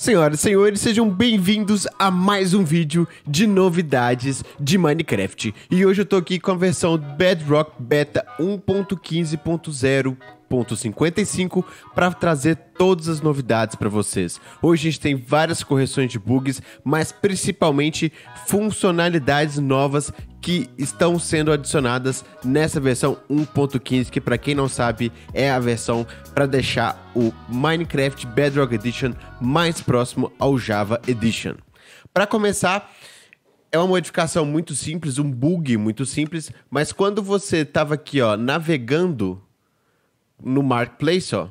Senhoras e senhores, sejam bem-vindos a mais um vídeo de novidades de Minecraft. E hoje eu tô aqui com a versão Bedrock Beta 1.15.0 1.55 para trazer todas as novidades para vocês. Hoje a gente tem várias correções de bugs, mas principalmente funcionalidades novas que estão sendo adicionadas nessa versão 1.15, que para quem não sabe é a versão para deixar o Minecraft Bedrock Edition mais próximo ao Java Edition. Para começar, é uma modificação muito simples, um bug muito simples, mas quando você estava aqui ó, navegando no marketplace, ó,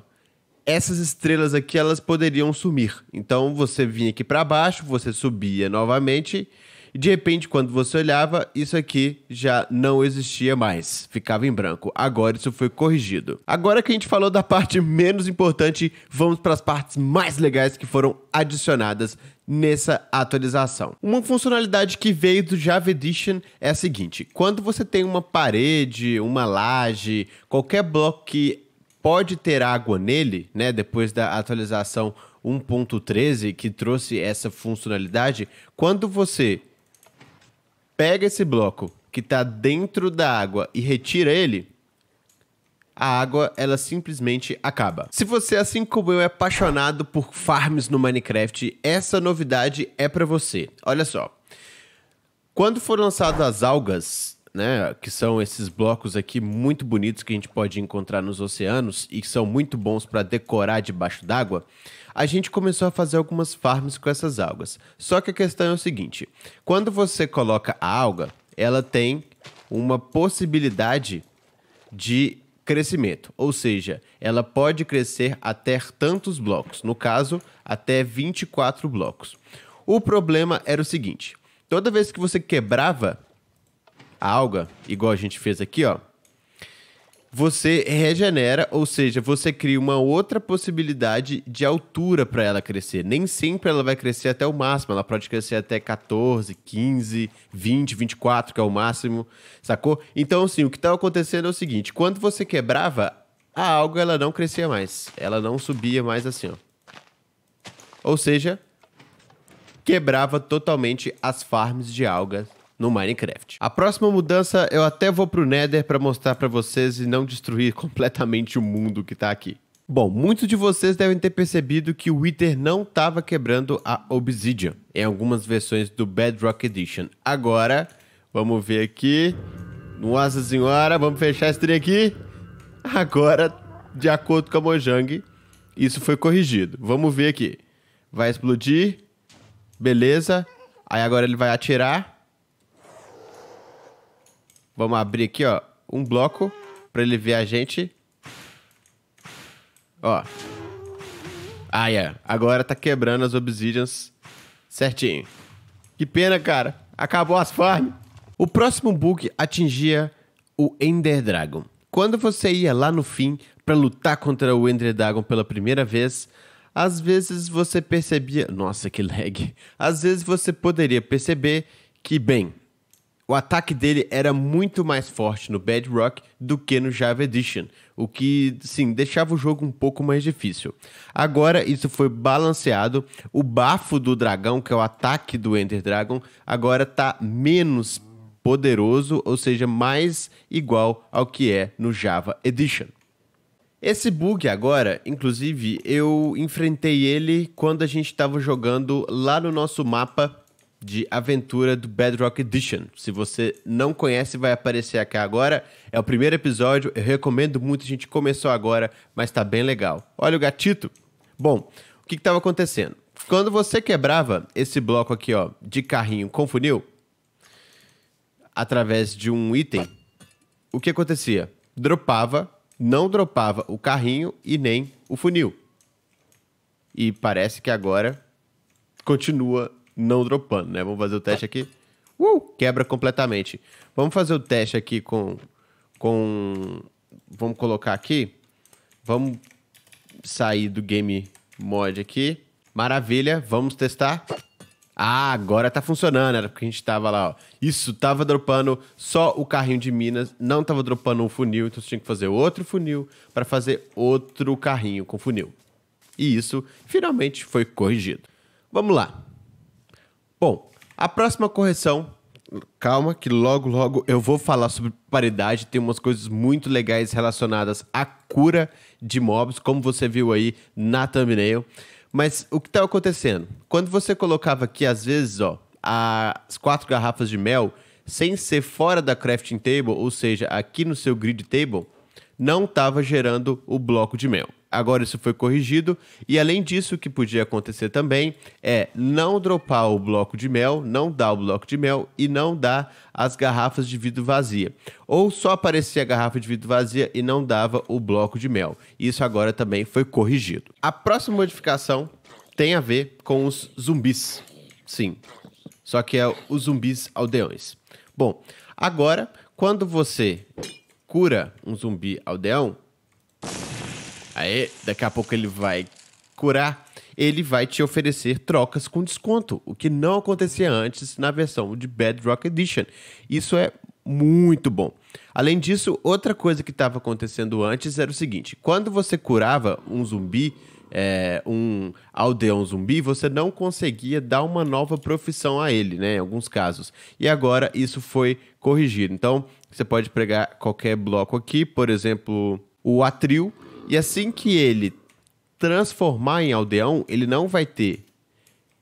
essas estrelas aqui elas poderiam sumir. Então você vinha aqui para baixo, você subia novamente e de repente quando você olhava, isso aqui já não existia mais, ficava em branco. Agora isso foi corrigido. Agora que a gente falou da parte menos importante, vamos para as partes mais legais que foram adicionadas nessa atualização. Uma funcionalidade que veio do Java Edition é a seguinte: quando você tem uma parede, uma laje, qualquer bloco que pode ter água nele, né? Depois da atualização 1.13 que trouxe essa funcionalidade, quando você pega esse bloco que está dentro da água e retira ele, a água ela simplesmente acaba. Se você, assim como eu, é apaixonado por farms no Minecraft, essa novidade é para você. Olha só. Quando foram lançadas as algas, né? Que são esses blocos aqui muito bonitos que a gente pode encontrar nos oceanos e que são muito bons para decorar debaixo d'água. A gente começou a fazer algumas farms com essas algas. Só que a questão é o seguinte: quando você coloca a alga, ela tem uma possibilidade de crescimento, ou seja, ela pode crescer até tantos blocos, no caso, até 24 blocos. O problema era o seguinte: toda vez que você quebrava a alga, igual a gente fez aqui, ó, você regenera, ou seja, você cria uma outra possibilidade de altura para ela crescer. Nem sempre ela vai crescer até o máximo, ela pode crescer até 14, 15, 20, 24, que é o máximo, sacou? Então, assim, o que estava tá acontecendo é o seguinte: quando você quebrava, a alga ela não crescia mais, ela não subia mais assim, ó. Ou seja, quebrava totalmente as farms de algas no Minecraft. A próxima mudança eu até vou pro Nether para mostrar para vocês e não destruir completamente o mundo que tá aqui. Bom, muitos de vocês devem ter percebido que o Wither não estava quebrando a Obsidian em algumas versões do Bedrock Edition. Agora, vamos ver aqui. Nossa senhora, vamos fechar esse trem aqui. Agora, de acordo com a Mojang, isso foi corrigido. Vamos ver aqui. Vai explodir. Beleza. Aí agora ele vai atirar. Vamos abrir aqui, ó, um bloco para ele ver a gente. Ó. Ah, Yeah. É. Agora tá quebrando as obsidians certinho. Que pena, cara. Acabou as farm. O próximo bug atingia o Ender Dragon. Quando você ia lá no fim para lutar contra o Ender Dragon pela primeira vez, às vezes você percebia. Nossa, que lag! Às vezes você poderia perceber que, bem, o ataque dele era muito mais forte no Bedrock do que no Java Edition, o que, sim, deixava o jogo um pouco mais difícil. Agora isso foi balanceado, o bafo do dragão, que é o ataque do Ender Dragon, agora está menos poderoso, ou seja, mais igual ao que é no Java Edition. Esse bug agora, inclusive, eu enfrentei ele quando a gente estava jogando lá no nosso mapa de aventura do Bedrock Edition. Se você não conhece, vai aparecer aqui agora. É o primeiro episódio, eu recomendo muito, a gente começou agora, mas tá bem legal. Olha o gatito. Bom, o que estava acontecendo? Quando você quebrava esse bloco aqui, ó, de carrinho com funil, através de um item, o que acontecia? Dropava, não dropava o carrinho e nem o funil. E parece que agora continua não dropando, né? Vamos fazer o teste aqui. Uh, quebra completamente. Vamos fazer o teste aqui com... com... Vamos colocar aqui. Vamos sair do game mod aqui. Maravilha, vamos testar. Ah, agora tá funcionando, era porque a gente tava lá, ó. Isso, tava dropando só o carrinho de minas, não tava dropando um funil, então você tinha que fazer outro funil para fazer outro carrinho com funil. E isso finalmente foi corrigido. Vamos lá. Bom, a próxima correção, calma que logo logo eu vou falar sobre paridade, tem umas coisas muito legais relacionadas à cura de mobs, como você viu aí na thumbnail. Mas o que está acontecendo? Quando você colocava aqui, às vezes, ó, as quatro garrafas de mel, sem ser fora da crafting table, ou seja, aqui no seu grid table, não estava gerando o bloco de mel. Agora isso foi corrigido. E além disso, o que podia acontecer também é não dropar o bloco de mel, não dar o bloco de mel e não dar as garrafas de vidro vazia. Ou só aparecia a garrafa de vidro vazia e não dava o bloco de mel. Isso agora também foi corrigido. A próxima modificação tem a ver com os zumbis. Sim. Só que é os zumbis aldeões. Bom, agora, quando você cura um zumbi aldeão, Aí, daqui a pouco ele vai curar, ele vai te oferecer trocas com desconto, o que não acontecia antes na versão de Bedrock Edition. Isso é muito bom. Além disso, outra coisa que estava acontecendo antes era o seguinte: quando você curava um zumbi, é, um aldeão zumbi, você não conseguia dar uma nova profissão a ele, né? Em alguns casos. E agora isso foi corrigido. Então, você pode pegar qualquer bloco aqui, por exemplo, o atril e assim que ele transformar em aldeão, ele não vai ter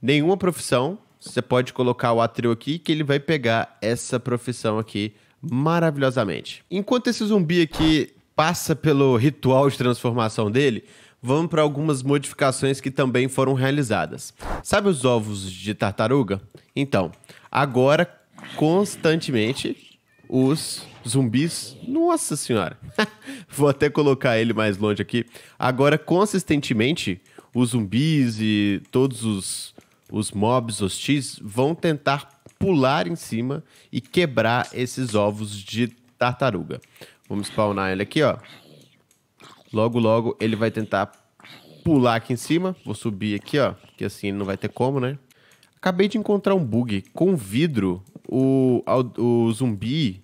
nenhuma profissão. Você pode colocar o atrio aqui que ele vai pegar essa profissão aqui maravilhosamente. Enquanto esse zumbi aqui passa pelo ritual de transformação dele, vamos para algumas modificações que também foram realizadas. Sabe os ovos de tartaruga? Então, agora constantemente os zumbis, nossa senhora. Vou até colocar ele mais longe aqui. Agora, consistentemente, os zumbis e todos os, os mobs hostis vão tentar pular em cima e quebrar esses ovos de tartaruga. Vamos spawnar ele aqui, ó. Logo, logo ele vai tentar pular aqui em cima. Vou subir aqui, ó. Que assim não vai ter como, né? Acabei de encontrar um bug. Com vidro, o, o zumbi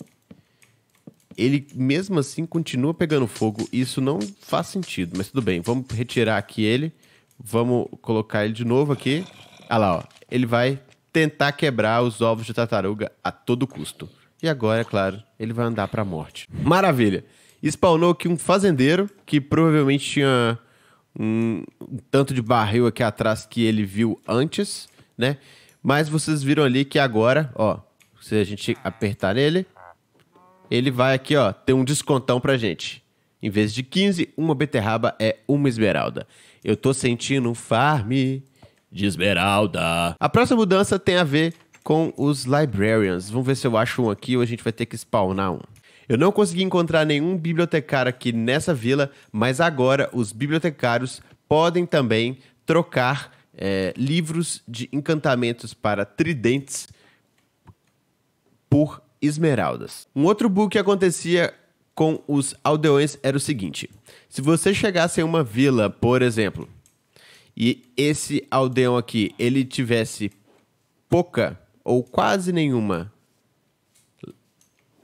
ele mesmo assim continua pegando fogo. Isso não faz sentido, mas tudo bem. Vamos retirar aqui ele. Vamos colocar ele de novo aqui. Olha lá, ó. Ele vai tentar quebrar os ovos de tartaruga a todo custo. E agora, é claro, ele vai andar para a morte. Maravilha. Spawnou aqui um fazendeiro que provavelmente tinha um, um tanto de barril aqui atrás que ele viu antes, né? Mas vocês viram ali que agora, ó, se a gente apertar nele, ele vai aqui, ó, ter um descontão pra gente. Em vez de 15, uma beterraba é uma esmeralda. Eu tô sentindo um farm de esmeralda. A próxima mudança tem a ver com os librarians. Vamos ver se eu acho um aqui ou a gente vai ter que spawnar um. Eu não consegui encontrar nenhum bibliotecário aqui nessa vila, mas agora os bibliotecários podem também trocar é, livros de encantamentos para tridentes por esmeraldas. Um outro bug que acontecia com os aldeões era o seguinte: se você chegasse em uma vila, por exemplo, e esse aldeão aqui ele tivesse pouca ou quase nenhuma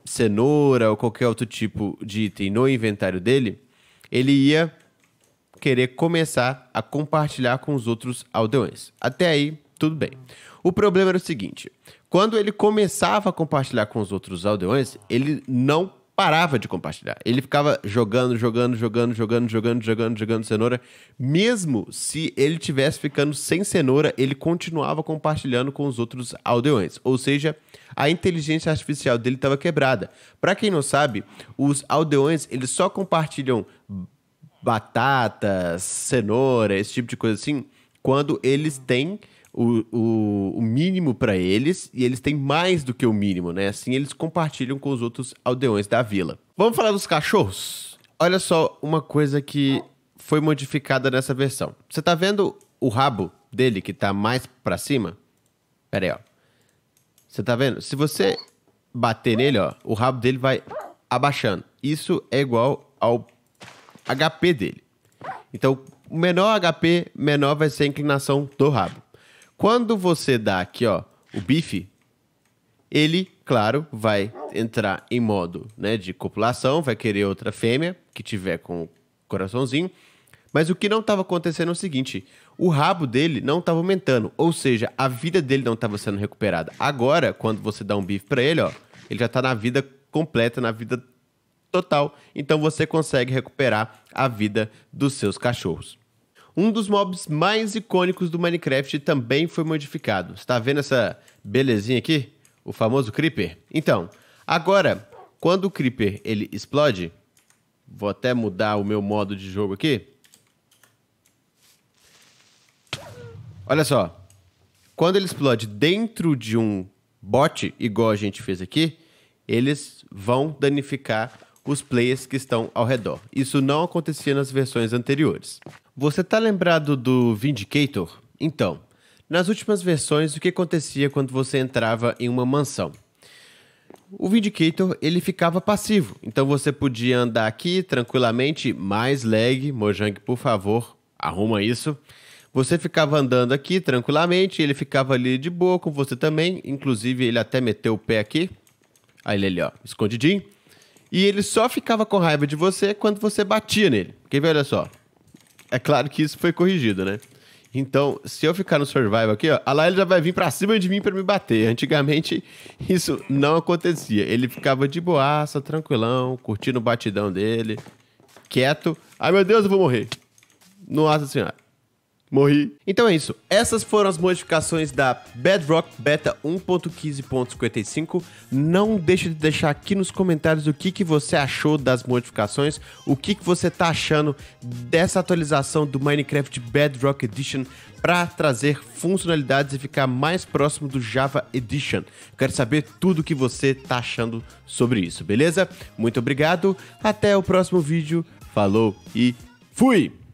cenoura ou qualquer outro tipo de item no inventário dele, ele ia querer começar a compartilhar com os outros aldeões. Até aí, tudo bem. O problema era o seguinte: quando ele começava a compartilhar com os outros aldeões, ele não parava de compartilhar. Ele ficava jogando, jogando, jogando, jogando, jogando, jogando, jogando cenoura. Mesmo se ele tivesse ficando sem cenoura, ele continuava compartilhando com os outros aldeões. Ou seja, a inteligência artificial dele estava quebrada. Para quem não sabe, os aldeões, eles só compartilham batatas, cenoura, esse tipo de coisa assim, quando eles têm o, o, o mínimo para eles, e eles têm mais do que o mínimo, né? Assim eles compartilham com os outros aldeões da vila. Vamos falar dos cachorros? Olha só uma coisa que foi modificada nessa versão. Você tá vendo o rabo dele que tá mais para cima? Pera aí, ó. Você tá vendo? Se você bater nele, ó, o rabo dele vai abaixando. Isso é igual ao HP dele. Então, menor HP, menor vai ser a inclinação do rabo. Quando você dá aqui, ó, o bife, ele, claro, vai entrar em modo né, de copulação, vai querer outra fêmea que tiver com o coraçãozinho. Mas o que não estava acontecendo é o seguinte: o rabo dele não estava aumentando, ou seja, a vida dele não estava sendo recuperada. Agora, quando você dá um bife para ele, ó, ele já está na vida completa, na vida total. Então você consegue recuperar a vida dos seus cachorros. Um dos mobs mais icônicos do Minecraft também foi modificado. Está vendo essa belezinha aqui? O famoso Creeper. Então, agora, quando o Creeper ele explode, vou até mudar o meu modo de jogo aqui. Olha só, quando ele explode dentro de um bot, igual a gente fez aqui, eles vão danificar os players que estão ao redor. Isso não acontecia nas versões anteriores. Você tá lembrado do Vindicator? Então, nas últimas versões, o que acontecia quando você entrava em uma mansão? O Vindicator, ele ficava passivo, então você podia andar aqui tranquilamente, mais lag, Mojang, por favor, arruma isso. Você ficava andando aqui tranquilamente, ele ficava ali de boa com você também, inclusive ele até meteu o pé aqui. Aí ele ali, ó, escondidinho. E ele só ficava com raiva de você quando você batia nele. Quer ver? Olha só. É claro que isso foi corrigido, né? Então, se eu ficar no survival aqui, ó, a Layla já vai vir pra cima de mim para me bater. Antigamente, isso não acontecia. Ele ficava de boaça, tranquilão, curtindo o batidão dele, quieto. Ai, meu Deus, eu vou morrer. Nossa senhora. Morri. Então é isso. Essas foram as modificações da Bedrock Beta 1.15.55. Não deixe de deixar aqui nos comentários o que, que você achou das modificações, o que, que você tá achando dessa atualização do Minecraft Bedrock Edition para trazer funcionalidades e ficar mais próximo do Java Edition. Quero saber tudo o que você tá achando sobre isso, beleza? Muito obrigado, até o próximo vídeo, falou e fui!